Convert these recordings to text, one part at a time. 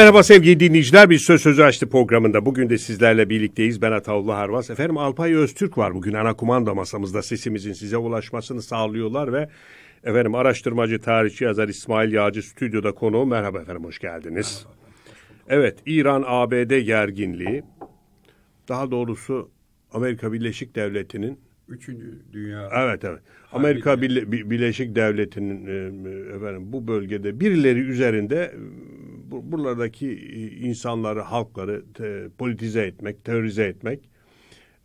Merhaba sevgili dinleyiciler. biz Söz Sözü Açtı programında bugün de sizlerle birlikteyiz. Ben Ataullah Harvas. Efendim Alpay Öztürk var bugün ana kumanda masamızda. Sesimizin size ulaşmasını sağlıyorlar ve efendim araştırmacı, tarihçi, yazar İsmail Yağcı stüdyoda konu. Merhaba efendim, hoş geldiniz. Merhaba. Evet, İran-ABD gerginliği, daha doğrusu Amerika Birleşik Devletinin Üçüncü dünya. Evet evet. Amerika Birle Birleşik Devletinin e, efendim bu bölgede birileri üzerinde buralardaki e, insanları, halkları politize etmek, terörize etmek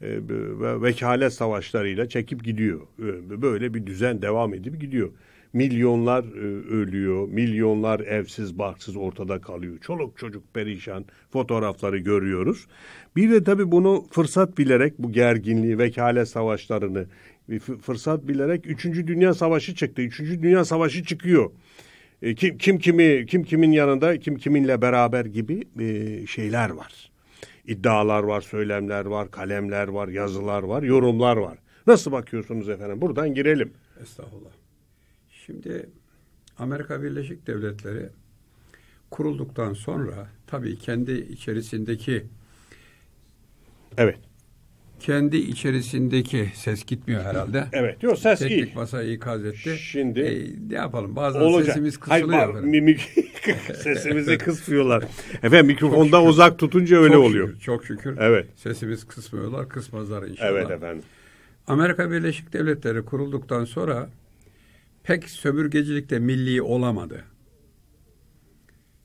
e, ve vekalet savaşlarıyla çekip gidiyor. E, böyle bir düzen devam edip gidiyor. Milyonlar ölüyor, milyonlar evsiz, barksız ortada kalıyor. Çoluk çocuk perişan fotoğrafları görüyoruz. Bir de tabii bunu fırsat bilerek bu gerginliği, vekalet savaşlarını fırsat bilerek 3. Dünya Savaşı çıktı. 3. Dünya Savaşı çıkıyor. E, kim kim kimi kim kimin yanında kim kiminle beraber gibi e, şeyler var. İddialar var, söylemler var, kalemler var, yazılar var, yorumlar var. Nasıl bakıyorsunuz efendim? Buradan girelim. Estağfurullah. Şimdi Amerika Birleşik Devletleri kurulduktan sonra tabii kendi içerisindeki evet kendi içerisindeki ses gitmiyor herhalde. Evet. Yok ses Teknik iyi. Teknik masayı ikaz etti. Şimdi e, ne yapalım? Bazen olacak. sesimiz kısılıyor. Hayır, sesimizi kısmıyorlar. Efendim mikrofondan uzak tutunca öyle çok oluyor. Şükür, çok şükür. Evet. Sesimiz kısmıyorlar. Kısmazlar inşallah. Evet efendim. Amerika Birleşik Devletleri kurulduktan sonra pek sömürgecilikte milli olamadı.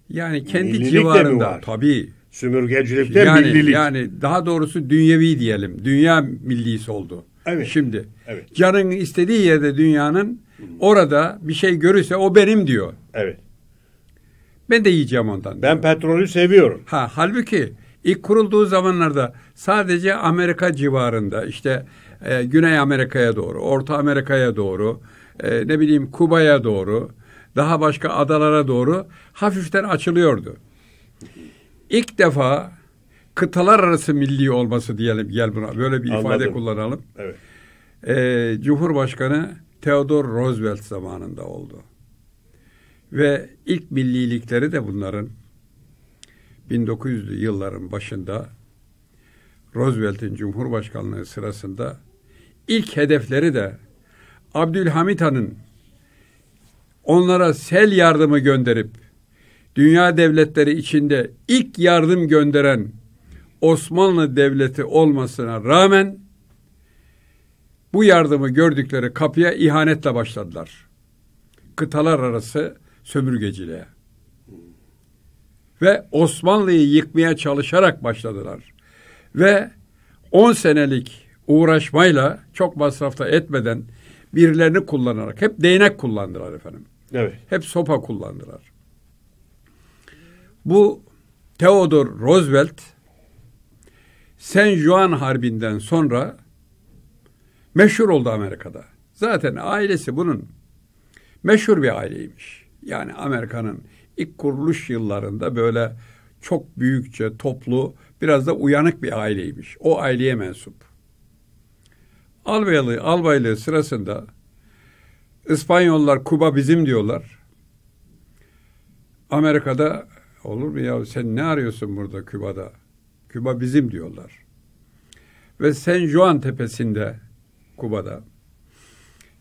Yani kendi Millilik civarında tabii Sömürgecilikten yani, millilik. Yani daha doğrusu dünyevi diyelim. Dünya millisi oldu. Evet. Şimdi evet. canın istediği yerde dünyanın orada bir şey görürse o benim diyor. Evet. Ben de yiyeceğim ondan. Ben diyor. petrolü seviyorum. Ha halbuki ilk kurulduğu zamanlarda sadece Amerika civarında işte e, Güney Amerika'ya doğru, Orta Amerika'ya doğru, e, ne bileyim Kuba'ya doğru, daha başka adalara doğru hafiften açılıyordu ilk defa kıtalar arası milli olması diyelim gel buna böyle bir Anladım. ifade kullanalım. Evet. Ee, Cumhurbaşkanı Theodore Roosevelt zamanında oldu. Ve ilk millilikleri de bunların 1900'lü yılların başında Roosevelt'in Cumhurbaşkanlığı sırasında ilk hedefleri de Abdülhamit Han'ın onlara sel yardımı gönderip dünya devletleri içinde ilk yardım gönderen Osmanlı Devleti olmasına rağmen bu yardımı gördükleri kapıya ihanetle başladılar. Kıtalar arası sömürgeciliğe. Ve Osmanlı'yı yıkmaya çalışarak başladılar. Ve 10 senelik uğraşmayla çok masrafta etmeden birilerini kullanarak hep değnek kullandılar efendim. Evet. Hep sopa kullandılar. Bu Theodore Roosevelt San Juan Harbi'nden sonra meşhur oldu Amerika'da. Zaten ailesi bunun meşhur bir aileymiş. Yani Amerika'nın ilk kuruluş yıllarında böyle çok büyükçe, toplu, biraz da uyanık bir aileymiş. O aileye mensup. Albaylı, albaylığı sırasında İspanyollar Kuba bizim diyorlar. Amerika'da olur mu ya sen ne arıyorsun burada Küba'da? Küba bizim diyorlar. Ve Sen Juan tepesinde Kuba'da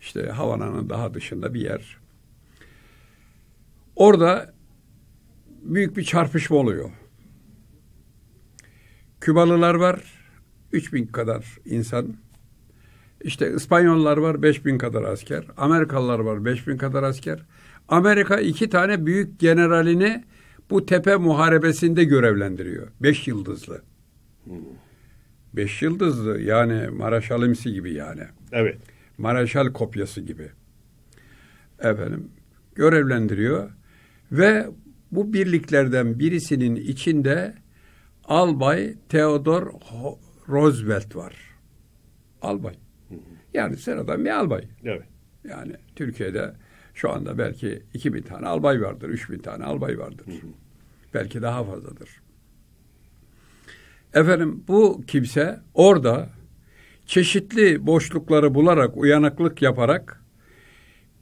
işte Havana'nın daha dışında bir yer. Orada büyük bir çarpışma oluyor. Kübalılar var 3000 kadar insan. İşte İspanyollar var 5000 kadar asker. Amerikalılar var 5000 kadar asker. Amerika iki tane büyük generalini bu tepe muharebesinde görevlendiriyor. Beş yıldızlı. Beş yıldızlı yani Maraşal gibi yani. Evet. Maraşal kopyası gibi. Efendim görevlendiriyor ve bu birliklerden birisinin içinde Albay Theodor Roosevelt var. Albay. Yani sıradan bir albay. Evet. Yani Türkiye'de şu anda belki 2000 tane albay vardır, 3000 tane albay vardır. Hı hı. Belki daha fazladır. Efendim bu kimse orada çeşitli boşlukları bularak, uyanıklık yaparak,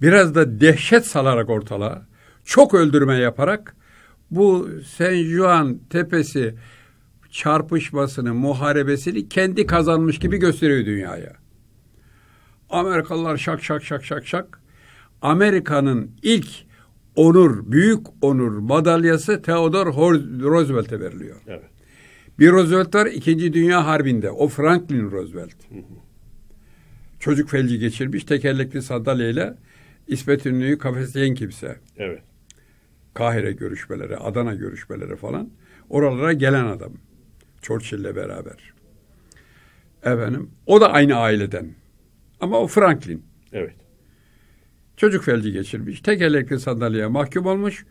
biraz da dehşet salarak ortalığa, çok öldürme yaparak bu Sen Juan tepesi çarpışmasını, muharebesini kendi kazanmış gibi gösteriyor dünyaya. Amerikalılar şak şak şak şak şak Amerika'nın ilk onur, büyük onur madalyası Theodore Roosevelt'e veriliyor. Evet. Bir Roosevelt var İkinci Dünya Harbi'nde. O Franklin Roosevelt. Hı hı. Çocuk felci geçirmiş tekerlekli sandalyeyle İsmet İnönü'yü kafesleyen kimse. Evet. Kahire görüşmeleri, Adana görüşmeleri falan. Oralara gelen adam. Churchill'le beraber. Efendim, o da aynı aileden. Ama o Franklin. Evet çocuk felci geçirmiş. tek Tekerlekli sandalyeye mahkum olmuş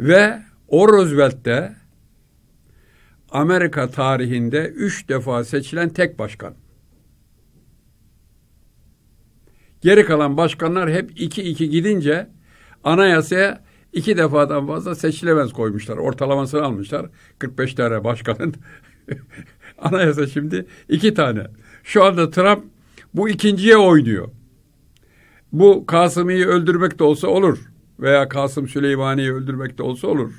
ve o Roosevelt'te Amerika tarihinde üç defa seçilen tek başkan. Geri kalan başkanlar hep iki iki gidince anayasaya iki defadan fazla seçilemez koymuşlar. Ortalamasını almışlar. 45 tane başkanın anayasa şimdi iki tane. Şu anda Trump bu ikinciye oynuyor. Bu Kasım'ı öldürmek de olsa olur. Veya Kasım Süleymani'yi öldürmek de olsa olur.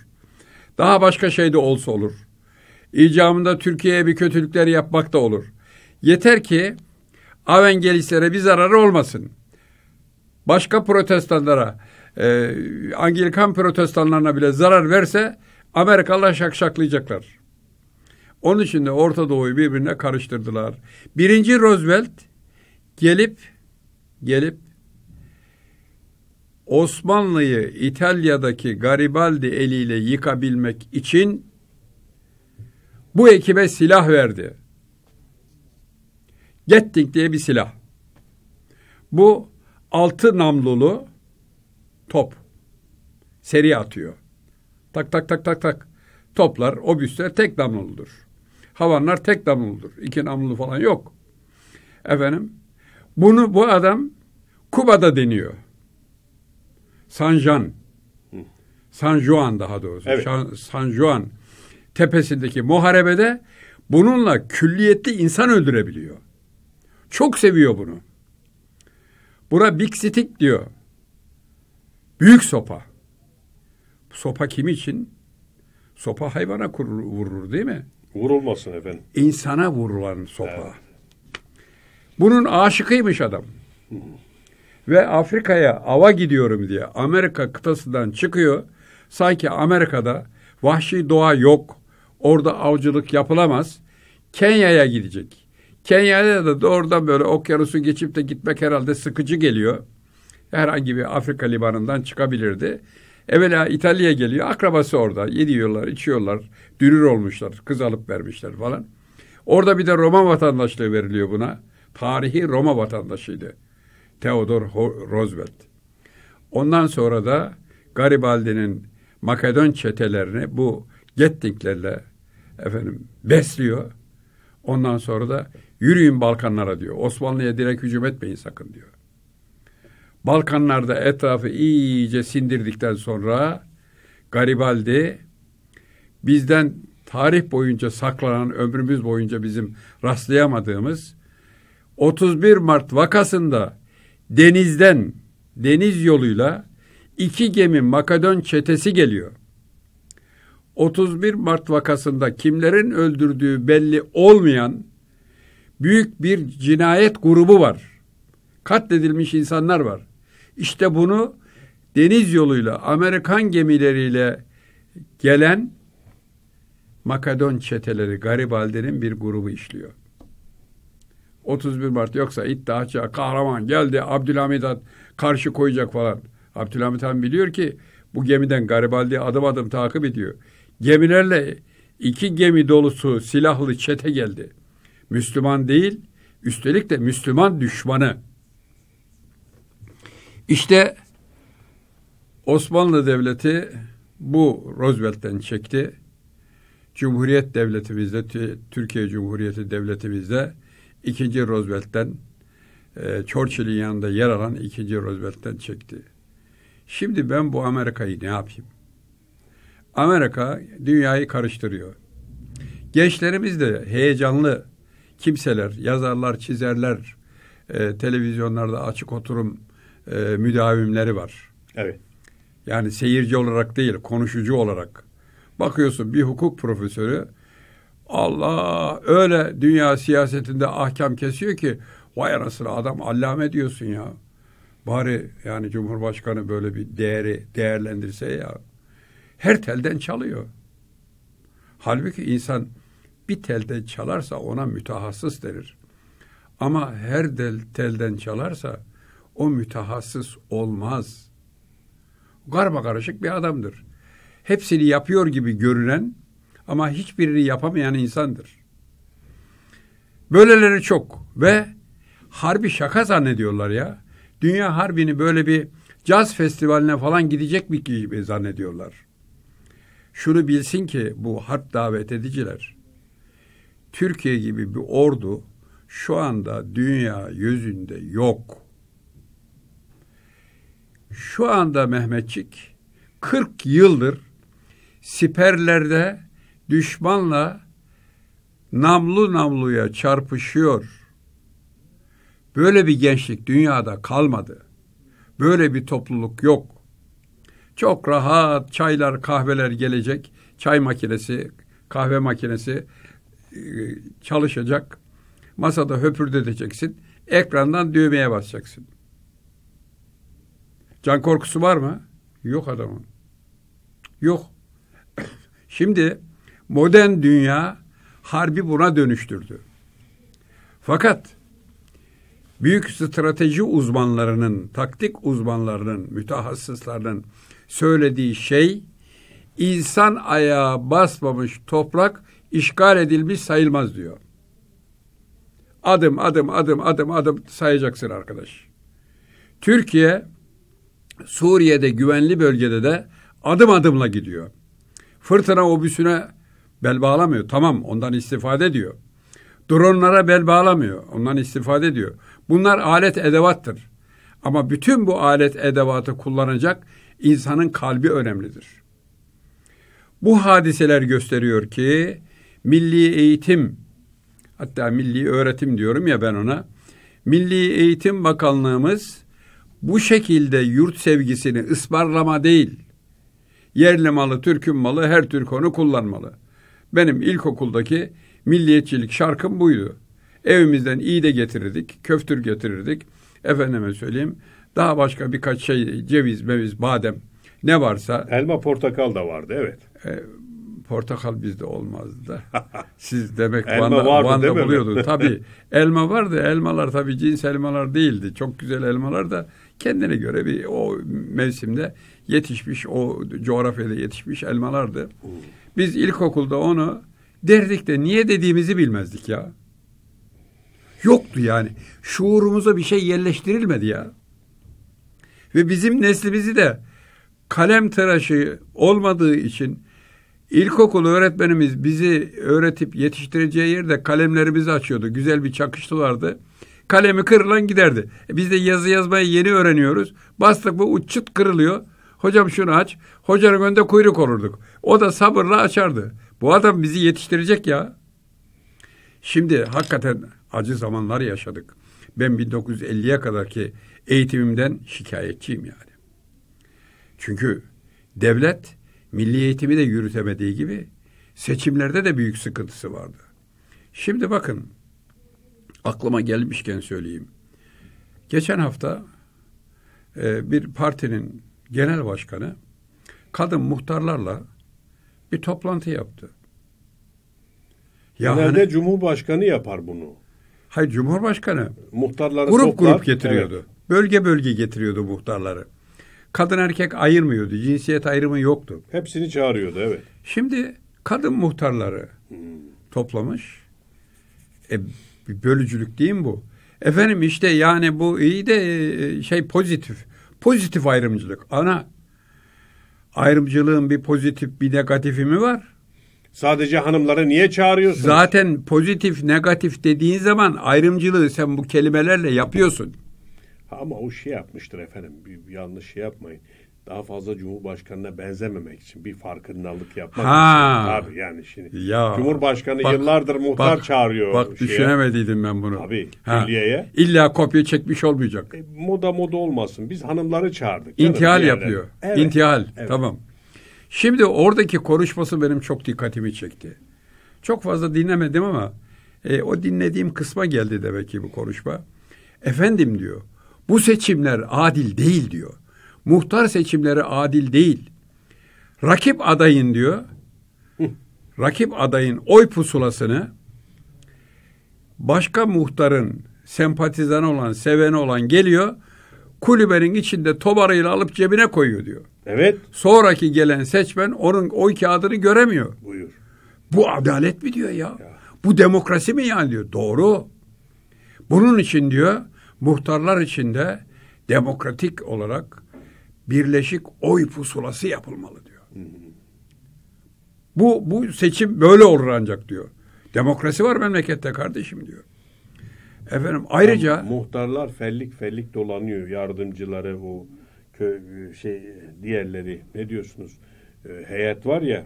Daha başka şey de olsa olur. İcamında Türkiye'ye bir kötülükler yapmak da olur. Yeter ki Avengelistlere bir zararı olmasın. Başka protestanlara, e, Anglikan protestanlarına bile zarar verse Amerikalılar şakşaklayacaklar. Onun için de Orta Doğu'yu birbirine karıştırdılar. Birinci Roosevelt gelip gelip Osmanlı'yı İtalya'daki Garibaldi eliyle yıkabilmek için bu ekibe silah verdi. Getting diye bir silah. Bu altı namlulu top. Seri atıyor. Tak tak tak tak tak. Toplar, obüsler tek namluludur. Havanlar tek namluludur. İki namlulu falan yok. Efendim, bunu bu adam Kuba'da deniyor. San Juan, San Juan daha doğrusu, evet. San Juan tepesindeki muharebede bununla külliyetli insan öldürebiliyor. Çok seviyor bunu. Bura Big Stick diyor. Büyük sopa. Sopa kim için? Sopa hayvana kurur, vurur değil mi? Vurulmasın efendim. İnsana vurulan sopa. Evet. Bunun aşıkıymış adam. Hı ve Afrika'ya ava gidiyorum diye Amerika kıtasından çıkıyor. Sanki Amerika'da vahşi doğa yok, orada avcılık yapılamaz. Kenya'ya gidecek. Kenya'ya da doğrudan böyle okyanusu geçip de gitmek herhalde sıkıcı geliyor. Herhangi bir Afrika limanından çıkabilirdi. Evvela İtalya'ya geliyor. Akrabası orada. Yediyorlar, içiyorlar. dürür olmuşlar. Kız alıp vermişler falan. Orada bir de Roma vatandaşlığı veriliyor buna. Tarihi Roma vatandaşıydı. Theodore Roosevelt. Ondan sonra da Garibaldi'nin Makedon çetelerini bu Gettinglerle efendim besliyor. Ondan sonra da yürüyün Balkanlara diyor. Osmanlı'ya direkt hücum etmeyin sakın diyor. Balkanlarda etrafı iyice sindirdikten sonra Garibaldi bizden tarih boyunca saklanan, ömrümüz boyunca bizim rastlayamadığımız 31 Mart vakasında denizden deniz yoluyla iki gemi Makedon çetesi geliyor. 31 Mart vakasında kimlerin öldürdüğü belli olmayan büyük bir cinayet grubu var. Katledilmiş insanlar var. İşte bunu deniz yoluyla Amerikan gemileriyle gelen Makedon çeteleri Garibaldi'nin bir grubu işliyor. 31 Mart yoksa iddiaçı, kahraman geldi Abdülhamid Han karşı koyacak falan. Abdülhamid Han biliyor ki bu gemiden Garibaldi adım adım takip ediyor. Gemilerle iki gemi dolusu silahlı çete geldi. Müslüman değil, üstelik de Müslüman düşmanı. İşte Osmanlı Devleti bu Roosevelt'ten çekti. Cumhuriyet devletimizde, Türkiye Cumhuriyeti devletimizde ikinci Roosevelt'ten e, Churchill'in yanında yer alan ikinci Roosevelt'ten çekti. Şimdi ben bu Amerika'yı ne yapayım? Amerika dünyayı karıştırıyor. Gençlerimiz de heyecanlı kimseler, yazarlar, çizerler, e, televizyonlarda açık oturum e, müdavimleri var. Evet. Yani seyirci olarak değil, konuşucu olarak. Bakıyorsun bir hukuk profesörü Allah öyle dünya siyasetinde ahkam kesiyor ki vay anasını adam allame diyorsun ya. Bari yani Cumhurbaşkanı böyle bir değeri değerlendirse ya. Her telden çalıyor. Halbuki insan bir telden çalarsa ona mütehassıs denir. Ama her del, telden çalarsa o mütehassıs olmaz. Garba karışık bir adamdır. Hepsini yapıyor gibi görünen ama hiçbirini yapamayan insandır. Böyleleri çok ve harbi şaka zannediyorlar ya. Dünya harbini böyle bir caz festivaline falan gidecek mi gibi zannediyorlar. Şunu bilsin ki bu harp davet ediciler. Türkiye gibi bir ordu şu anda dünya yüzünde yok. Şu anda Mehmetçik 40 yıldır siperlerde düşmanla namlu namluya çarpışıyor. Böyle bir gençlik dünyada kalmadı. Böyle bir topluluk yok. Çok rahat çaylar, kahveler gelecek. Çay makinesi, kahve makinesi e, çalışacak. Masada höpürdeteceksin. Ekrandan düğmeye basacaksın. Can korkusu var mı? Yok adamın. Yok. Şimdi Modern dünya harbi buna dönüştürdü. Fakat büyük strateji uzmanlarının, taktik uzmanlarının, mütehassıslarının söylediği şey insan ayağa basmamış toprak işgal edilmiş sayılmaz diyor. Adım adım adım adım adım sayacaksın arkadaş. Türkiye Suriye'de güvenli bölgede de adım adımla gidiyor. Fırtına obüsüne bel bağlamıyor. Tamam ondan istifade ediyor. Dronlara bel bağlamıyor. Ondan istifade ediyor. Bunlar alet edevattır. Ama bütün bu alet edevatı kullanacak insanın kalbi önemlidir. Bu hadiseler gösteriyor ki milli eğitim hatta milli öğretim diyorum ya ben ona. Milli Eğitim Bakanlığımız bu şekilde yurt sevgisini ısmarlama değil, yerli malı, Türk'ün malı, her Türk onu kullanmalı. Benim ilkokuldaki milliyetçilik şarkım buydu. Evimizden iyi de getirirdik, köftür getirirdik. Efendime söyleyeyim. Daha başka birkaç şey, ceviz, meviz, badem ne varsa. Elma, portakal da vardı evet. E, portakal bizde olmazdı Siz demek elma Van'da, vardı, Van'da buluyordunuz. tabii elma vardı. Elmalar tabii cins elmalar değildi. Çok güzel elmalar da kendine göre bir o mevsimde yetişmiş, o coğrafyada yetişmiş elmalardı. Hmm. Biz ilkokulda onu derdik de niye dediğimizi bilmezdik ya. Yoktu yani. Şuurumuza bir şey yerleştirilmedi ya. Ve bizim neslimizi de kalem tıraşı olmadığı için ilkokul öğretmenimiz bizi öğretip yetiştireceği yerde kalemlerimizi açıyordu. Güzel bir çakışlı vardı. Kalemi kırılan giderdi. E biz de yazı yazmayı yeni öğreniyoruz. Bastık bu çıt kırılıyor. Hocam şunu aç. Hocanın önünde kuyruk olurduk. O da sabırla açardı. Bu adam bizi yetiştirecek ya. Şimdi hakikaten acı zamanlar yaşadık. Ben 1950'ye kadarki eğitimimden şikayetçiyim yani. Çünkü devlet milli eğitimi de yürütemediği gibi seçimlerde de büyük sıkıntısı vardı. Şimdi bakın aklıma gelmişken söyleyeyim. Geçen hafta e, bir partinin genel başkanı kadın muhtarlarla bir toplantı yaptı. Ya Genelde Cumhurbaşkanı yapar bunu. Hayır Cumhurbaşkanı muhtarları grup toplar, grup getiriyordu. Evet. Bölge bölge getiriyordu muhtarları. Kadın erkek ayırmıyordu. Cinsiyet ayrımı yoktu. Hepsini çağırıyordu evet. Şimdi kadın muhtarları toplamış. E, bölücülük değil mi bu? Efendim işte yani bu iyi de e, şey pozitif. Pozitif ayrımcılık. Ana ayrımcılığın bir pozitif bir negatifi mi var? Sadece hanımları niye çağırıyorsun? Zaten pozitif negatif dediğin zaman ayrımcılığı sen bu kelimelerle yapıyorsun. Ama o şey yapmıştır efendim. Bir, yanlış şey yapmayın daha fazla Cumhurbaşkanı'na benzememek için bir farkındalık yapmak ha. için. Tabii yani şimdi ya, Cumhurbaşkanı bak, yıllardır muhtar bak, çağırıyor. Bak şeye. düşünemediydim ben bunu. Tabii ha. külliyeye. İlla kopya çekmiş olmayacak. E, moda moda olmasın. Biz hanımları çağırdık. İntihal yapıyor. Evet. İntihal evet. tamam. Şimdi oradaki konuşması benim çok dikkatimi çekti. Çok fazla dinlemedim ama e, o dinlediğim kısma geldi demek ki bu konuşma. Efendim diyor bu seçimler adil değil diyor. Muhtar seçimleri adil değil. Rakip adayın diyor. Rakip adayın oy pusulasını başka muhtarın sempatizanı olan, seveni olan geliyor. Kulübenin içinde tobarıyla alıp cebine koyuyor diyor. Evet. Sonraki gelen seçmen onun oy kağıdını göremiyor. Buyur. Bu adalet mi diyor ya? ya. Bu demokrasi mi yani diyor. Doğru. Bunun için diyor muhtarlar içinde demokratik olarak birleşik oy pusulası yapılmalı diyor. Bu, bu seçim böyle olur ancak diyor. Demokrasi var memlekette kardeşim diyor. Efendim ayrıca... Yani muhtarlar fellik fellik dolanıyor yardımcıları bu şey diğerleri ne diyorsunuz? Ee, heyet var ya.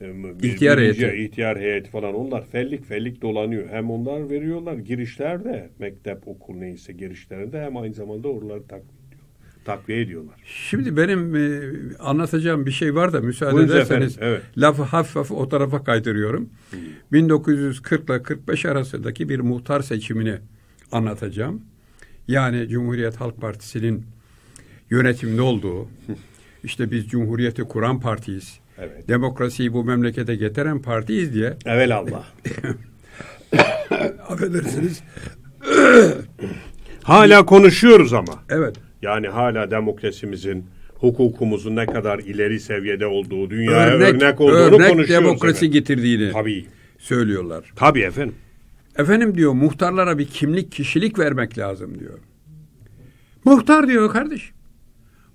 E, ihtiyar heyeti. İhtiyar heyeti falan onlar fellik fellik dolanıyor. Hem onlar veriyorlar girişlerde mektep okul neyse girişlerinde hem aynı zamanda oraları takip takviye ediyorlar. Şimdi benim e, anlatacağım bir şey var da müsaade Buyurun ederseniz efendim, evet. lafı hafif hafif o tarafa kaydırıyorum. 1940 ile 45 arasındaki bir muhtar seçimini anlatacağım. Yani Cumhuriyet Halk Partisi'nin yönetimde olduğu, işte biz Cumhuriyeti kuran partiyiz, evet. demokrasiyi bu memlekete getiren partiyiz diye. Evel Allah. Affedersiniz. Hala konuşuyoruz ama. Evet. Yani hala demokrasimizin, hukukumuzun ne kadar ileri seviyede olduğu, dünyaya örnek, örnek olduğunu örnek konuşuyoruz. demokrasi efendim. getirdiğini Tabii. söylüyorlar. Tabii efendim. Efendim diyor muhtarlara bir kimlik, kişilik vermek lazım diyor. Muhtar diyor kardeş.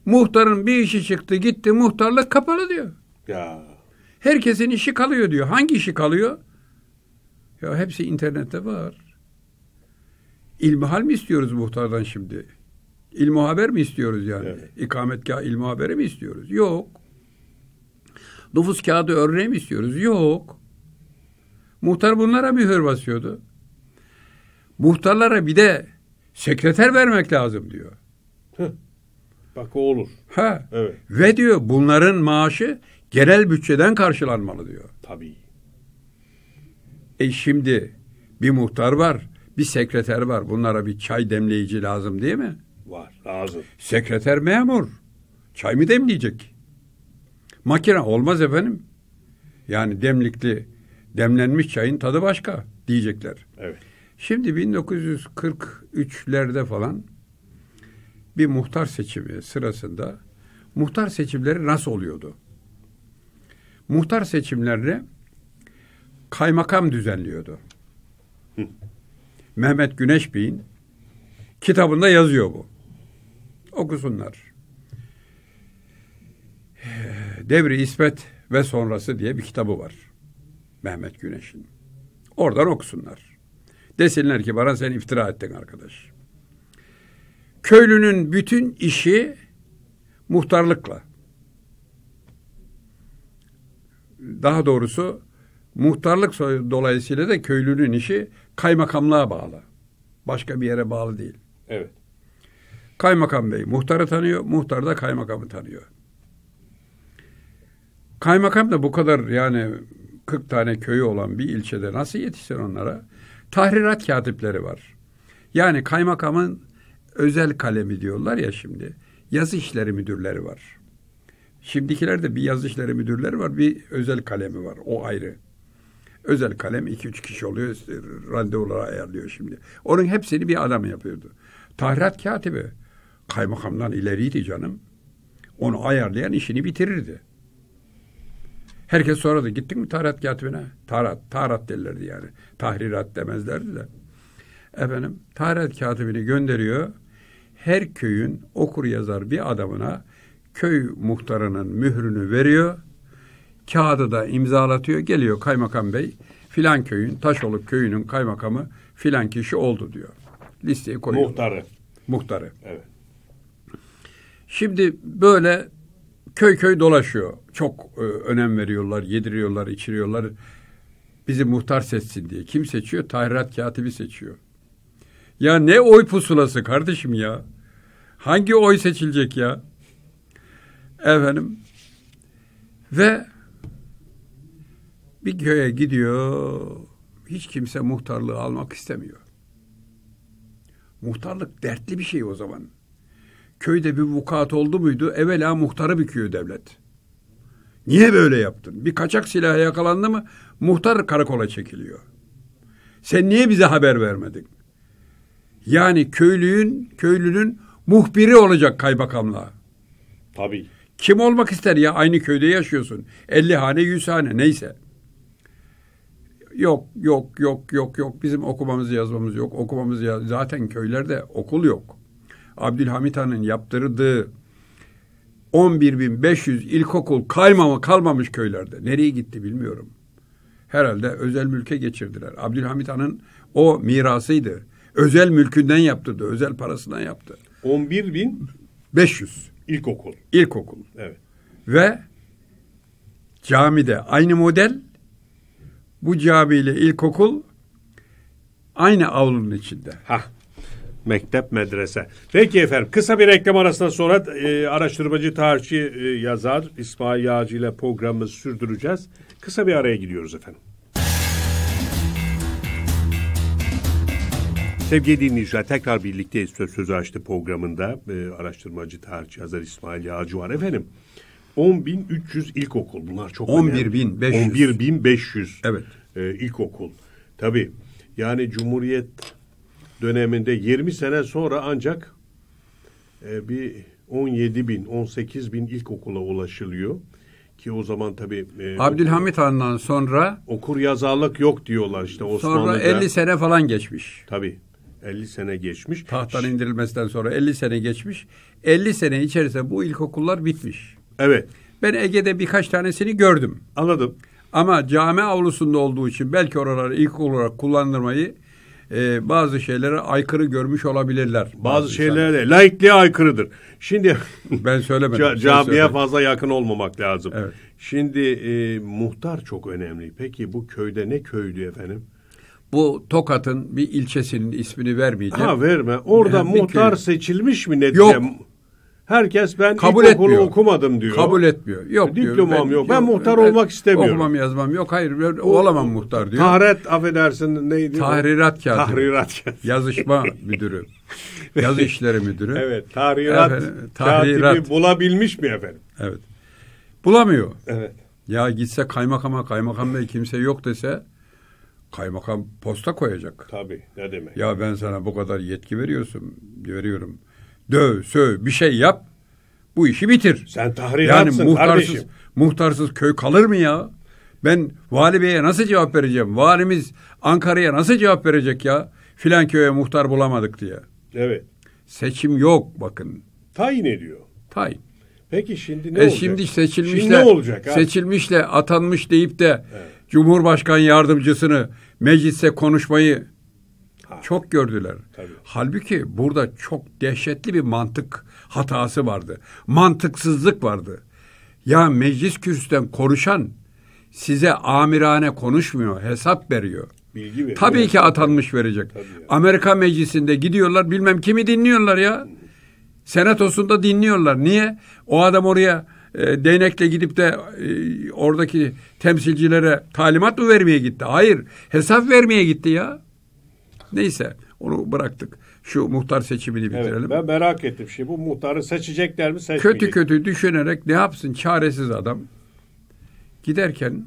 Muhtarın bir işi çıktı gitti muhtarlık kapalı diyor. Ya. Herkesin işi kalıyor diyor. Hangi işi kalıyor? Ya hepsi internette var. İlmihal mi istiyoruz muhtardan şimdi? İlmu haber mi istiyoruz yani? Evet. İkametgah ilmu haberi mi istiyoruz? Yok. Nüfus kağıdı örneği mi istiyoruz? Yok. Muhtar bunlara mühür basıyordu. Muhtarlara bir de sekreter vermek lazım diyor. Heh. Bak o olur. Ha. Evet. Ve diyor bunların maaşı genel bütçeden karşılanmalı diyor. Tabii. E şimdi bir muhtar var, bir sekreter var. Bunlara bir çay demleyici lazım değil mi? Var lazım. Sekreter memur. Çay mı demleyecek? Makine olmaz efendim. Yani demlikli demlenmiş çayın tadı başka diyecekler. Evet. Şimdi 1943'lerde falan bir muhtar seçimi sırasında muhtar seçimleri nasıl oluyordu? Muhtar seçimlerini kaymakam düzenliyordu. Hı. Mehmet Güneş Bey'in kitabında yazıyor bu okusunlar. Devri İsmet ve Sonrası diye bir kitabı var. Mehmet Güneş'in. Oradan okusunlar. Desinler ki bana sen iftira ettin arkadaş. Köylünün bütün işi muhtarlıkla. Daha doğrusu muhtarlık dolayısıyla da köylünün işi kaymakamlığa bağlı. Başka bir yere bağlı değil. Evet. Kaymakam bey muhtarı tanıyor, muhtar da kaymakamı tanıyor. Kaymakam da bu kadar yani 40 tane köyü olan bir ilçede nasıl yetişsin onlara? Tahrirat katipleri var. Yani kaymakamın özel kalemi diyorlar ya şimdi. Yazı işleri müdürleri var. Şimdikilerde bir yazı işleri müdürleri var, bir özel kalemi var. O ayrı. Özel kalem iki üç kişi oluyor, randevulara ayarlıyor şimdi. Onun hepsini bir adam yapıyordu. Tahrirat katibi kaymakamdan ileriydi canım. Onu ayarlayan işini bitirirdi. Herkes sorardı gittin mi tarat katibine? Tarat, tarat derlerdi yani. Tahrirat demezlerdi de. Efendim tarat katibini gönderiyor. Her köyün okur yazar bir adamına köy muhtarının mührünü veriyor. Kağıdı da imzalatıyor. Geliyor kaymakam bey filan köyün Taşoluk köyünün kaymakamı filan kişi oldu diyor. Listeyi koyuyor. Muhtarı. Muhtarı. Evet. Şimdi böyle köy köy dolaşıyor. Çok e, önem veriyorlar, yediriyorlar, içiriyorlar. Bizi muhtar seçsin diye. Kim seçiyor? Tahrirat katibi seçiyor. Ya ne oy pusulası kardeşim ya? Hangi oy seçilecek ya? Efendim. Ve bir köye gidiyor. Hiç kimse muhtarlığı almak istemiyor. Muhtarlık dertli bir şey o zaman köyde bir vukuat oldu muydu evvela muhtarı büküyor devlet. Niye böyle yaptın? Bir kaçak silaha yakalandı mı muhtar karakola çekiliyor. Sen niye bize haber vermedin? Yani köylünün, köylünün muhbiri olacak kaymakamla. Tabii. Kim olmak ister ya aynı köyde yaşıyorsun. 50 hane 100 hane neyse. Yok yok yok yok yok bizim okumamız yazmamız yok. Okumamız yaz zaten köylerde okul yok. Abdülhamit Han'ın yaptırdığı 11.500 ilkokul kalmama kalmamış köylerde. Nereye gitti bilmiyorum. Herhalde özel mülke geçirdiler. Abdülhamit Han'ın o mirasıydı. Özel mülkünden yaptırdı, özel parasından yaptı. 11.500 ilkokul. İlkokul. Evet. Ve camide aynı model bu camiyle ilkokul aynı avlunun içinde. Hah mektep, medrese. Peki efendim kısa bir reklam arasından sonra e, araştırmacı tarihçi e, yazar İsmail Yağcı ile programımızı sürdüreceğiz. Kısa bir araya gidiyoruz efendim. Sevgili dinleyiciler tekrar birlikteyiz Söz Sözü Açtı programında. E, araştırmacı tarihçi yazar İsmail Yağcı var efendim. 10.300 ilkokul bunlar çok 11.500. 11.500 evet. e, ilkokul. Tabii yani Cumhuriyet döneminde 20 sene sonra ancak e, bir 17 bin, 18 bin ilkokula ulaşılıyor. Ki o zaman tabi E, Abdülhamit Han'dan sonra... Okur yazarlık yok diyorlar işte Osmanlı'da. Sonra 50 sene falan geçmiş. tabi 50 sene geçmiş. Tahttan indirilmesinden sonra 50 sene geçmiş. 50 sene içerisinde bu ilkokullar bitmiş. Evet. Ben Ege'de birkaç tanesini gördüm. Anladım. Ama cami avlusunda olduğu için belki oraları ilk olarak kullandırmayı e, bazı şeylere aykırı görmüş olabilirler. Bazı, bazı şeylere de laikliğe aykırıdır. Şimdi ben söylemedim. ca- camiye fazla yakın olmamak lazım. Evet. Şimdi e, muhtar çok önemli. Peki bu köyde ne köydü efendim? Bu Tokat'ın bir ilçesinin ismini vermeyeceğim. Ha verme. Orada yani muhtar köy... seçilmiş mi netice? Yok. Herkes ben kabul ilkokulu etmiyor. okumadım diyor. Kabul etmiyor. Yok Diplomam diyor. Ben, yok. Ben muhtar ben, olmak istemiyorum. Okumam yazmam yok. Hayır ben o, olamam muhtar diyor. Tahret affedersin neydi? Tahrirat kağıdı. Tahrirat kağıdı. Yazışma müdürü. Yazı işleri müdürü. Evet. Tahrirat, efendim, tahrirat. katibi bulabilmiş mi efendim? Evet. Bulamıyor. Evet. Ya gitse kaymakama kaymakam bey kimse yok dese kaymakam posta koyacak. Tabii ne demek. Ya ben sana bu kadar yetki veriyorsun, veriyorum döv, söv, bir şey yap. Bu işi bitir. Sen tahrihatsın yani muhtarsız, kardeşim. Muhtarsız köy kalır mı ya? Ben vali beye nasıl cevap vereceğim? Valimiz Ankara'ya nasıl cevap verecek ya? Filan köye muhtar bulamadık diye. Evet. Seçim yok bakın. Tayin ediyor. Tayin. Peki şimdi ne e olacak? Şimdi seçilmişle, şimdi ne olacak? Seçilmişle atanmış deyip de evet. Cumhurbaşkan yardımcısını meclise konuşmayı Ha. Çok gördüler. Tabii. Halbuki burada çok dehşetli bir mantık hatası vardı. Mantıksızlık vardı. Ya meclis kürsüden konuşan size amirane konuşmuyor, hesap veriyor. Bilgi veriyor. Tabii ki atanmış verecek. Tabii Amerika meclisinde gidiyorlar, bilmem kimi dinliyorlar ya. Senatosunda dinliyorlar. Niye? O adam oraya e, değnekle gidip de e, oradaki temsilcilere talimat mı vermeye gitti? Hayır, hesap vermeye gitti ya. Neyse onu bıraktık. Şu muhtar seçimini bitirelim. Evet, ben merak ettim. Şimdi bu muhtarı seçecekler mi seçmeyecek Kötü kötü düşünerek ne yapsın çaresiz adam. Giderken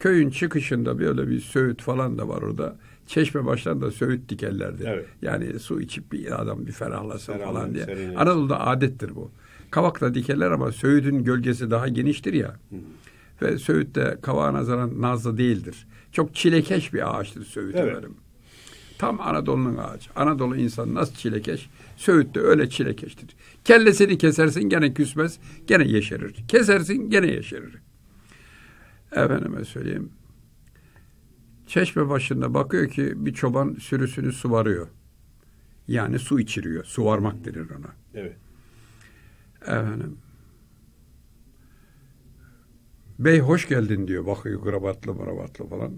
köyün çıkışında böyle bir söğüt falan da var orada. Çeşme başlarında da söğüt dikerlerdi. Evet. Yani su içip bir adam bir ferahlasın Ferahlayın, falan diye. Serinleyin. Anadolu'da adettir bu. Kavakla dikerler ama söğüdün gölgesi daha geniştir ya. Hı. Ve söğüt de kavağa nazaran nazlı değildir. Çok çilekeş bir ağaçtır söğüt evet. efendim. Tam Anadolu'nun ağacı. Anadolu insanı nasıl çilekeş? Söğüt de öyle çilekeştir. Kellesini kesersin gene küsmez, gene yeşerir. Kesersin gene yeşerir. Efendime söyleyeyim. Çeşme başında bakıyor ki bir çoban sürüsünü suvarıyor. Yani su içiriyor. Suvarmak denir ona. Evet. Efendim. Bey hoş geldin diyor. Bakıyor kravatlı mravatlı falan.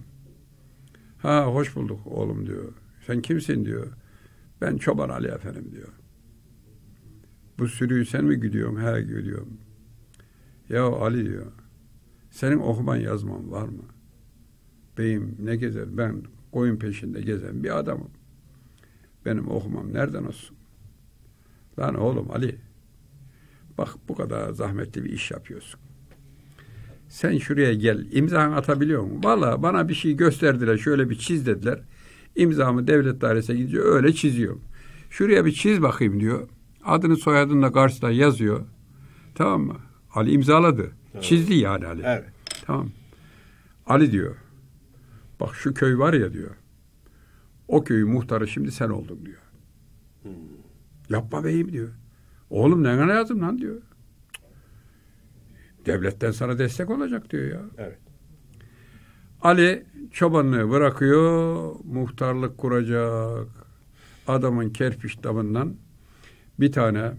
Ha hoş bulduk oğlum diyor. Sen kimsin diyor. Ben Çoban Ali efendim diyor. Bu sürüyü sen mi gidiyorum He gidiyorum. Ya Ali diyor. Senin okuman yazman var mı? Beyim ne gezer? Ben koyun peşinde gezen bir adamım. Benim okumam nereden olsun? Lan oğlum Ali. Bak bu kadar zahmetli bir iş yapıyorsun. Sen şuraya gel. İmzanı atabiliyor musun? Valla bana bir şey gösterdiler. Şöyle bir çiz dediler. İmzamı devlet dairesine gidiyor öyle çiziyor. Şuraya bir çiz bakayım diyor. Adını soyadını da karşıda yazıyor. Tamam mı? Ali imzaladı. Tamam. Çizdi yani Ali. Evet. Tamam. Ali diyor. Bak şu köy var ya diyor. O köyün muhtarı şimdi sen oldun diyor. Hmm. Yapma beyim diyor. Oğlum ne kadar lazım lan diyor. Devletten sana destek olacak diyor ya. Evet. Ali çobanlığı bırakıyor, muhtarlık kuracak. Adamın kerpiç damından bir tane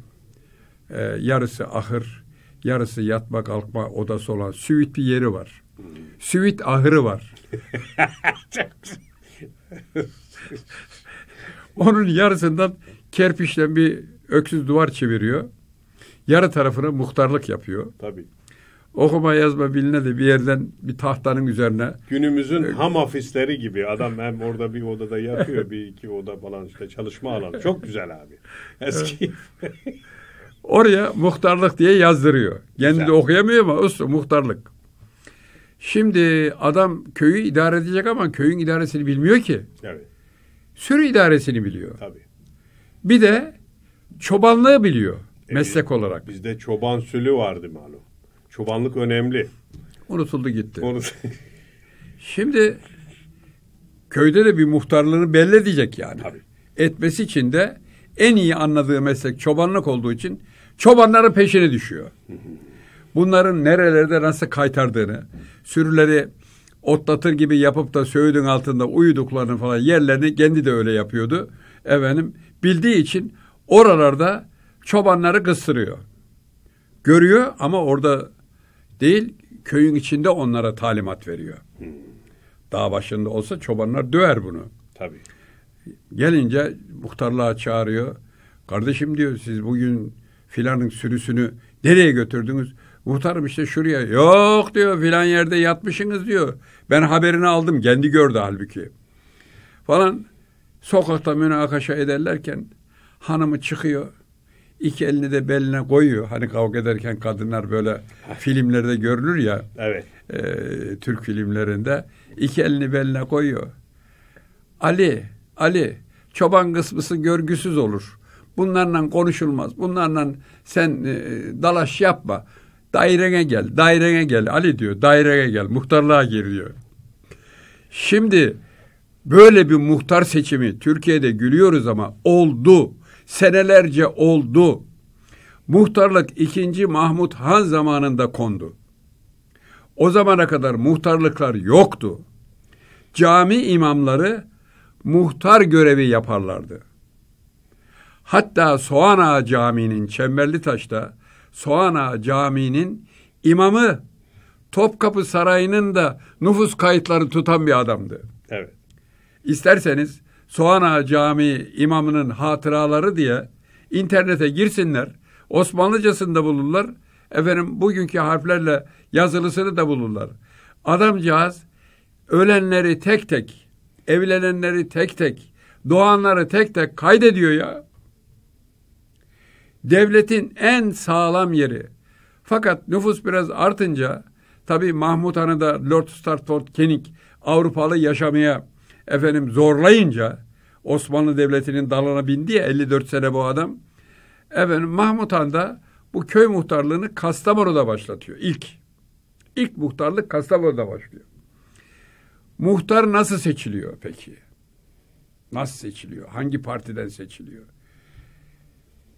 e, yarısı ahır, yarısı yatma kalkma odası olan süvit bir yeri var. Süvit ahırı var. Onun yarısından kerpiçten bir öksüz duvar çeviriyor. Yarı tarafını muhtarlık yapıyor. Tabii okuma yazma biline de bir yerden bir tahtanın üzerine. Günümüzün e, ham ofisleri gibi adam hem orada bir odada yapıyor bir iki oda falan işte çalışma alanı. Çok güzel abi. Eski. Oraya muhtarlık diye yazdırıyor. Kendi güzel. okuyamıyor ama usta muhtarlık. Şimdi adam köyü idare edecek ama köyün idaresini bilmiyor ki. Evet. Sürü idaresini biliyor. Tabii. Bir de çobanlığı biliyor e, meslek olarak. Bizde çoban sülü vardı malum. Çobanlık önemli. Unutuldu gitti. Unut Şimdi köyde de bir muhtarlığını belli edecek yani. Tabii. Etmesi için de en iyi anladığı meslek çobanlık olduğu için çobanların peşine düşüyor. Bunların nerelerde nasıl kaytardığını, sürüleri otlatır gibi yapıp da söğüdün altında uyuduklarını falan yerlerini kendi de öyle yapıyordu. Efendim bildiği için oralarda çobanları kıstırıyor. Görüyor ama orada değil köyün içinde onlara talimat veriyor. Hmm. Dağ başında olsa çobanlar döver bunu. Tabii. Gelince muhtarlığa çağırıyor. Kardeşim diyor siz bugün filanın sürüsünü nereye götürdünüz? Muhtarım işte şuraya. Yok diyor filan yerde yatmışsınız diyor. Ben haberini aldım. Kendi gördü halbuki. Falan sokakta münakaşa ederlerken hanımı çıkıyor iki elini de beline koyuyor. Hani kavga ederken kadınlar böyle ah. filmlerde görülür ya. Evet. E, Türk filmlerinde iki elini beline koyuyor. Ali, Ali çoban kısmısı görgüsüz olur. Bunlarla konuşulmaz. Bunlarla sen e, dalaş yapma. Dairene gel, dairene gel. Ali diyor, dairene gel. Muhtarlığa gir diyor. Şimdi böyle bir muhtar seçimi Türkiye'de gülüyoruz ama oldu senelerce oldu. Muhtarlık 2. Mahmut Han zamanında kondu. O zamana kadar muhtarlıklar yoktu. Cami imamları muhtar görevi yaparlardı. Hatta Soğan Ağa Camii'nin Çemberli Taş'ta Soğan Ağa Camii'nin imamı Topkapı Sarayı'nın da nüfus kayıtları tutan bir adamdı. Evet. İsterseniz Soğana Camii imamının hatıraları diye internete girsinler. Osmanlıcasında da bulurlar. Efendim bugünkü harflerle yazılısını da bulurlar. Adamcağız ölenleri tek tek, evlenenleri tek tek, doğanları tek tek kaydediyor ya. Devletin en sağlam yeri. Fakat nüfus biraz artınca tabii Mahmut Han'ı da Lord Stafford Kenik Avrupalı yaşamaya efendim zorlayınca Osmanlı Devleti'nin dalına bindi ya 54 sene bu adam. Efendim Mahmut Han da bu köy muhtarlığını Kastamonu'da başlatıyor ilk. İlk muhtarlık Kastamonu'da başlıyor. Muhtar nasıl seçiliyor peki? Nasıl seçiliyor? Hangi partiden seçiliyor?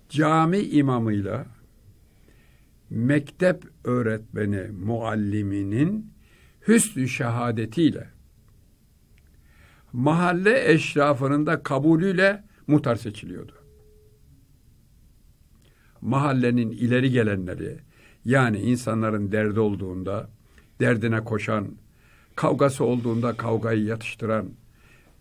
Cami imamıyla mektep öğretmeni mualliminin hüsnü şehadetiyle mahalle eşrafının da kabulüyle muhtar seçiliyordu. Mahallenin ileri gelenleri yani insanların derdi olduğunda derdine koşan, kavgası olduğunda kavgayı yatıştıran,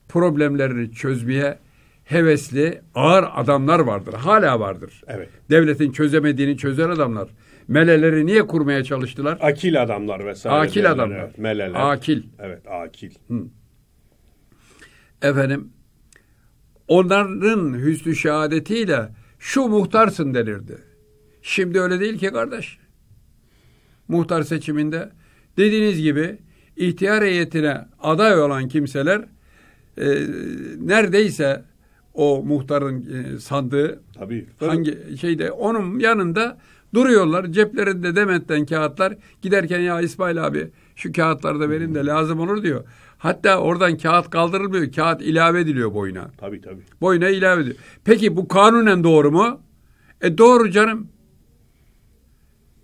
problemlerini çözmeye hevesli ağır adamlar vardır. Hala vardır. Evet. Devletin çözemediğini çözen adamlar. Meleleri niye kurmaya çalıştılar? Akil adamlar vesaire. Akil adamlar. Meleler. Akil. Evet, akil. Hı efendim onların hüsnü şehadetiyle şu muhtarsın denirdi. Şimdi öyle değil ki kardeş. Muhtar seçiminde dediğiniz gibi ihtiyar heyetine aday olan kimseler e, neredeyse o muhtarın e, sandığı tabii, tabii. hangi şeyde onun yanında duruyorlar. Ceplerinde demetten kağıtlar. Giderken ya İsmail abi şu kağıtları da verin de hmm. lazım olur diyor. Hatta oradan kağıt kaldırılmıyor. Kağıt ilave ediliyor boyuna. Tabii tabii. Boyuna ilave ediliyor. Peki bu kanunen doğru mu? E doğru canım.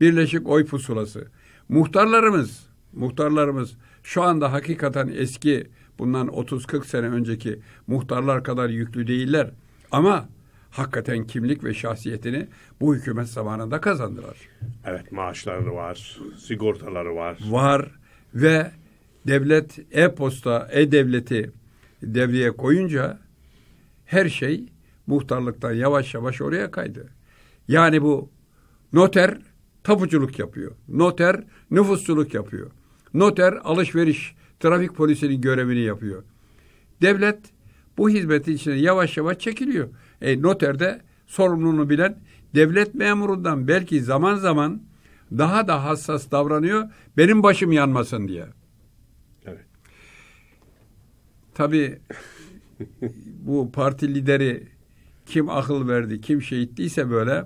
Birleşik oy pusulası. Muhtarlarımız, muhtarlarımız şu anda hakikaten eski bundan 30-40 sene önceki muhtarlar kadar yüklü değiller. Ama hakikaten kimlik ve şahsiyetini bu hükümet zamanında kazandılar. Evet maaşları var, sigortaları var. Var ve devlet e-posta, e-devleti devreye koyunca her şey muhtarlıktan yavaş yavaş oraya kaydı. Yani bu noter tapuculuk yapıyor. Noter nüfusculuk yapıyor. Noter alışveriş, trafik polisinin görevini yapıyor. Devlet bu hizmetin içine yavaş yavaş çekiliyor. E, noter de sorumluluğunu bilen devlet memurundan belki zaman zaman daha da hassas davranıyor benim başım yanmasın diye. Tabii bu parti lideri kim akıl verdi, kim şehitliyse böyle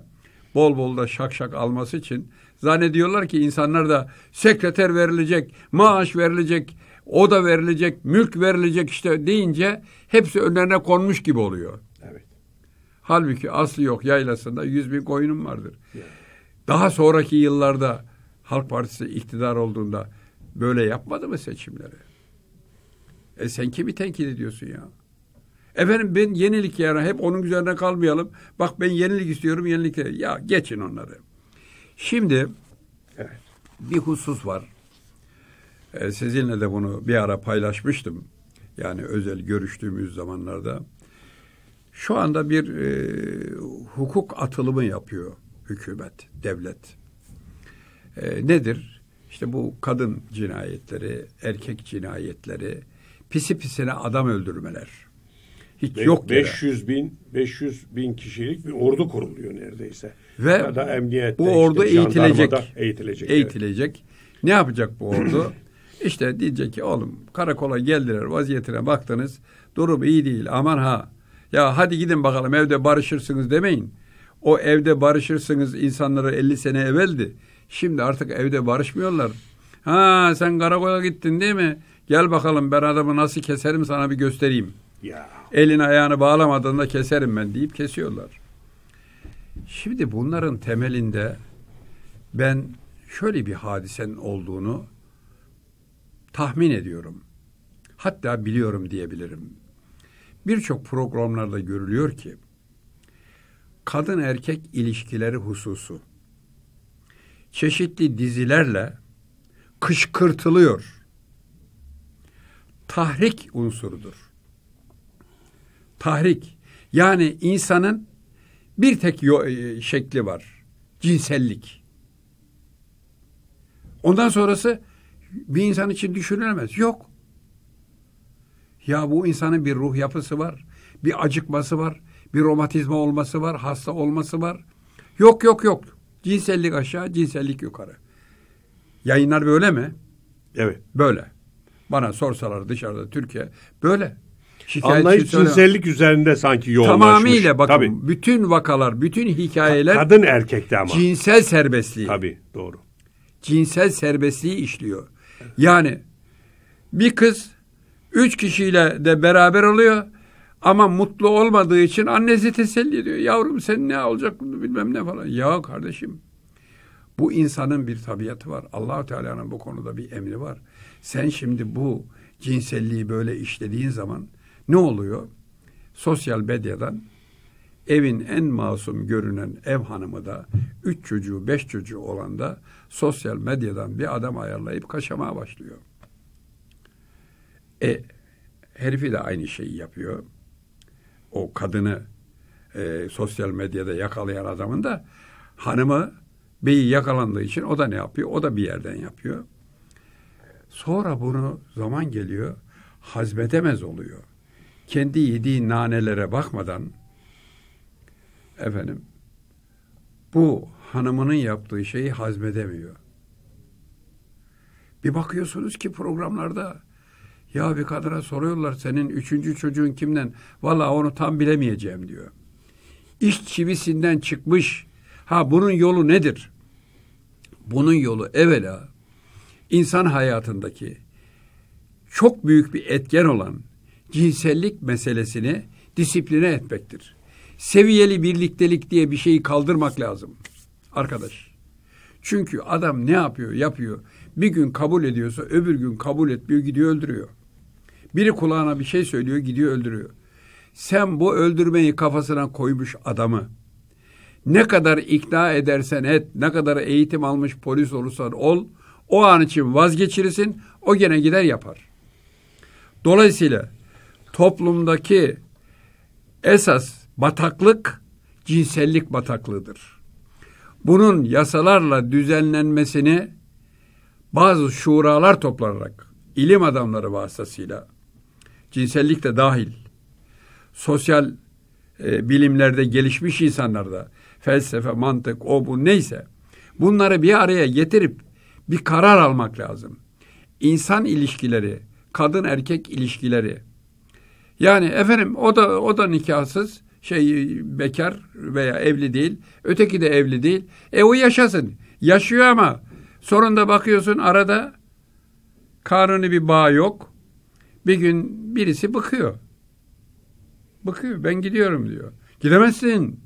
bol bol da şak şak alması için zannediyorlar ki insanlar da sekreter verilecek, maaş verilecek, o da verilecek, mülk verilecek işte deyince hepsi önlerine konmuş gibi oluyor. Evet. Halbuki aslı yok yaylasında yüz bin koyunum vardır. Daha sonraki yıllarda Halk Partisi iktidar olduğunda böyle yapmadı mı seçimleri? E sen kimi tenkit ediyorsun ya? Efendim ben yenilik yara hep onun üzerine kalmayalım. Bak ben yenilik istiyorum yenilik. Ya geçin onları. Şimdi evet. bir husus var. Ee, sizinle de bunu bir ara paylaşmıştım. Yani özel görüştüğümüz zamanlarda. Şu anda bir e, hukuk atılımı yapıyor hükümet, devlet. E, nedir? İşte bu kadın cinayetleri, erkek cinayetleri, pisi pisine adam öldürmeler. Hiç Be- yok 500 yere. bin 500 bin kişilik bir ordu kuruluyor neredeyse. Ve da bu ordu işte, eğitilecek. Eğitilecek. Eğitilecek. Evet. Ne yapacak bu ordu? İşte diyecek ki oğlum karakola geldiler vaziyetine baktınız. Durum iyi değil aman ha. Ya hadi gidin bakalım evde barışırsınız demeyin. O evde barışırsınız insanları 50 sene evveldi. Şimdi artık evde barışmıyorlar. Ha sen karakola gittin değil mi? Gel bakalım ben adamı nasıl keserim sana bir göstereyim. Ya. Elini ayağını bağlamadan da keserim ben deyip kesiyorlar. Şimdi bunların temelinde ben şöyle bir hadisenin olduğunu tahmin ediyorum. Hatta biliyorum diyebilirim. Birçok programlarda görülüyor ki kadın erkek ilişkileri hususu çeşitli dizilerle kışkırtılıyor tahrik unsurudur. Tahrik yani insanın bir tek e, şekli var. Cinsellik. Ondan sonrası bir insan için düşünülemez. Yok. Ya bu insanın bir ruh yapısı var, bir acıkması var, bir romatizma olması var, hasta olması var. Yok yok yok. Cinsellik aşağı, cinsellik yukarı. Yayınlar böyle mi? Evet. Böyle. Bana sorsalar dışarıda Türkiye böyle. Anlayış söyle... cinsellik üzerinde sanki yoğunlaşmış. Tamamıyla bakın Tabii. bütün vakalar, bütün hikayeler... kadın erkekte ama. Cinsel serbestliği. Tabii doğru. Cinsel serbestliği işliyor. Yani bir kız üç kişiyle de beraber oluyor ama mutlu olmadığı için annesi teselli ediyor. Yavrum sen ne olacak bilmem ne falan. Ya kardeşim bu insanın bir tabiatı var. Allahu Teala'nın bu konuda bir emri var. Sen şimdi bu cinselliği böyle işlediğin zaman ne oluyor? Sosyal medyadan evin en masum görünen ev hanımı da üç çocuğu beş çocuğu olan da sosyal medyadan bir adam ayarlayıp kaçamaya başlıyor. E herifi de aynı şeyi yapıyor. O kadını e, sosyal medyada yakalayan adamın da hanımı beyi yakalandığı için o da ne yapıyor? O da bir yerden yapıyor. Sonra bunu zaman geliyor hazmetemez oluyor. Kendi yediği nanelere bakmadan efendim bu hanımının yaptığı şeyi hazmedemiyor. Bir bakıyorsunuz ki programlarda ya bir kadına soruyorlar senin üçüncü çocuğun kimden? Valla onu tam bilemeyeceğim diyor. İş çivisinden çıkmış. Ha bunun yolu nedir? Bunun yolu evvela insan hayatındaki çok büyük bir etken olan cinsellik meselesini disipline etmektir. Seviyeli birliktelik diye bir şeyi kaldırmak lazım arkadaş. Çünkü adam ne yapıyor? Yapıyor. Bir gün kabul ediyorsa öbür gün kabul etmiyor, gidiyor öldürüyor. Biri kulağına bir şey söylüyor, gidiyor öldürüyor. Sen bu öldürmeyi kafasına koymuş adamı ne kadar ikna edersen et, ne kadar eğitim almış polis olursan ol, o an için vazgeçirirsin, o gene gider yapar. Dolayısıyla toplumdaki esas bataklık cinsellik bataklığıdır. Bunun yasalarla düzenlenmesini bazı şuralar toplanarak ilim adamları vasıtasıyla cinsellik de dahil sosyal e, bilimlerde gelişmiş insanlarda felsefe, mantık, o bu neyse bunları bir araya getirip bir karar almak lazım. İnsan ilişkileri, kadın erkek ilişkileri. Yani efendim o da o da nikahsız, şey bekar veya evli değil, öteki de evli değil. E o yaşasın. Yaşıyor ama sorun da bakıyorsun arada kanuni bir bağ yok. Bir gün birisi bıkıyor. Bıkıyor. Ben gidiyorum diyor. Gidemezsin.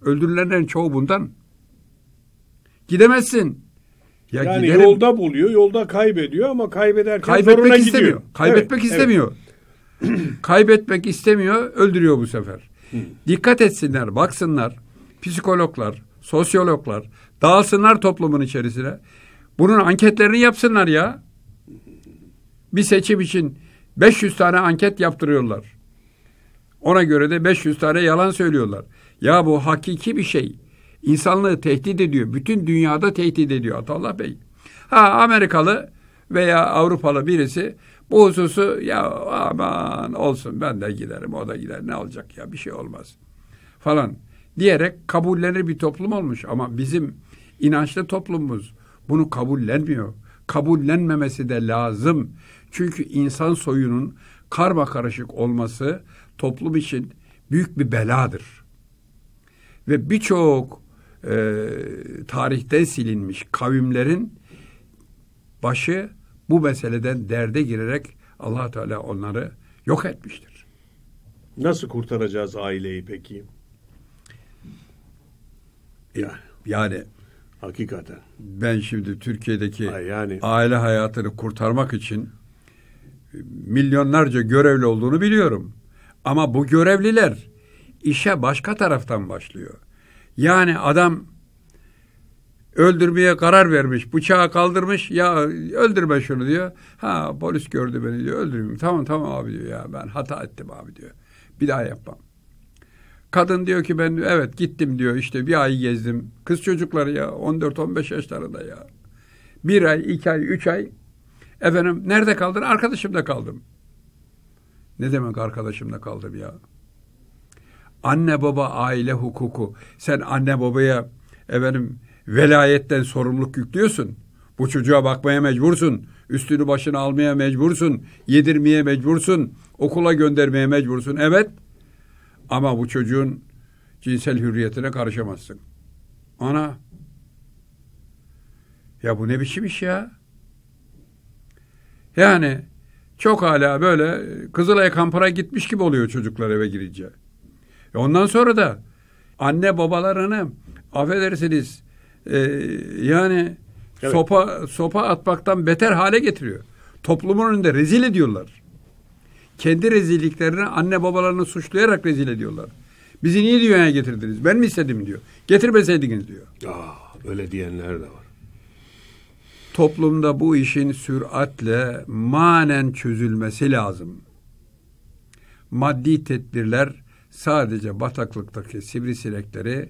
Öldürülenlerin çoğu bundan. Gidemezsin. Ya yani giderim, yolda buluyor, yolda kaybediyor ama kaybederken kaybetmek istemiyor. Gidiyor. Kaybetmek evet, istemiyor. kaybetmek istemiyor, öldürüyor bu sefer. Dikkat etsinler, baksınlar. Psikologlar, sosyologlar dağılsınlar toplumun içerisine. Bunun anketlerini yapsınlar ya. Bir seçim için 500 tane anket yaptırıyorlar. Ona göre de 500 tane yalan söylüyorlar. Ya bu hakiki bir şey. İnsanlığı tehdit ediyor. Bütün dünyada tehdit ediyor Atallah Bey. Ha Amerikalı veya Avrupalı birisi bu hususu ya aman olsun ben de giderim o da gider ne olacak ya bir şey olmaz falan diyerek kabullenir bir toplum olmuş ama bizim inançlı toplumumuz bunu kabullenmiyor. Kabullenmemesi de lazım. Çünkü insan soyunun karma karışık olması toplum için büyük bir beladır. Ve birçok e, tarihten silinmiş kavimlerin başı bu meseleden derde girerek allah Teala onları yok etmiştir. Nasıl kurtaracağız aileyi peki? E, yani, yani hakikaten. Ben şimdi Türkiye'deki Ay yani. aile hayatını kurtarmak için milyonlarca görevli olduğunu biliyorum. Ama bu görevliler işe başka taraftan başlıyor. Yani adam öldürmeye karar vermiş. Bıçağı kaldırmış. Ya öldürme şunu diyor. Ha polis gördü beni diyor. Öldürmeyeyim. Tamam tamam abi diyor ya ben hata ettim abi diyor. Bir daha yapmam. Kadın diyor ki ben evet gittim diyor işte bir ay gezdim. Kız çocukları ya 14-15 yaşlarında ya. Bir ay, iki ay, üç ay. Efendim nerede kaldın? Arkadaşımda kaldım. Ne demek arkadaşımda kaldım ya? anne baba aile hukuku. Sen anne babaya efendim velayetten sorumluluk yüklüyorsun. Bu çocuğa bakmaya mecbursun. Üstünü başına almaya mecbursun. Yedirmeye mecbursun. Okula göndermeye mecbursun. Evet. Ama bu çocuğun cinsel hürriyetine karışamazsın. Ana. Ya bu ne biçim iş ya? Yani çok hala böyle Kızılay kampara gitmiş gibi oluyor çocuklar eve girince. E ondan sonra da anne babalarını affedersiniz e, yani evet. sopa sopa atmaktan beter hale getiriyor. Toplumun önünde rezil ediyorlar. Kendi rezilliklerini anne babalarını suçlayarak rezil ediyorlar. Bizi niye dünyaya getirdiniz? Ben mi istedim diyor. Getirmeseydiniz diyor. Aa, ah, öyle diyenler de var. Toplumda bu işin süratle manen çözülmesi lazım. Maddi tedbirler Sadece bataklıktaki sivrisinekleri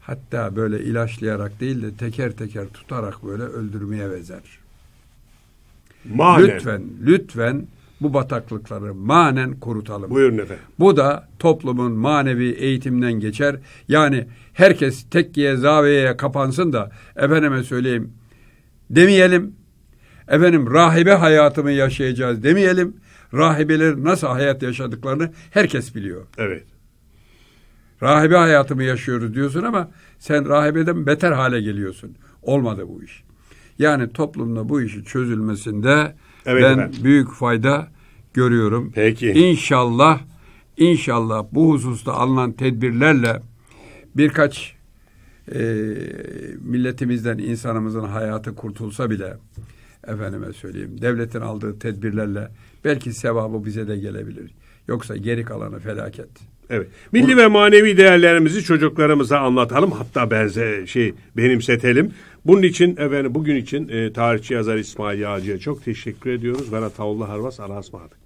hatta böyle ilaçlayarak değil de teker teker tutarak böyle öldürmeye benzer. Manen. Lütfen, lütfen bu bataklıkları manen kurutalım. Buyurun efendim. Bu da toplumun manevi eğitimden geçer. Yani herkes tekkiye, zaviyeye kapansın da efendime söyleyeyim demeyelim. Efendim rahibe hayatımı yaşayacağız demeyelim. Rahibeler nasıl hayat yaşadıklarını herkes biliyor. Evet. Rahibe hayatımı yaşıyoruz diyorsun ama sen rahibeden beter hale geliyorsun. Olmadı bu iş. Yani toplumda bu işi çözülmesinde evet, ben efendim. büyük fayda görüyorum. Peki. İnşallah inşallah bu hususta alınan tedbirlerle birkaç e, milletimizden insanımızın hayatı kurtulsa bile efendime söyleyeyim devletin aldığı tedbirlerle Belki sevabı bize de gelebilir. Yoksa geri kalanı felaket. Evet. Milli Bu, ve manevi değerlerimizi çocuklarımıza anlatalım hatta benze şey benimsetelim. Bunun için efendim bugün için e, tarihçi yazar İsmail Yağcı'ya çok teşekkür ediyoruz. Ben Ataullah Harvas Aras Madık.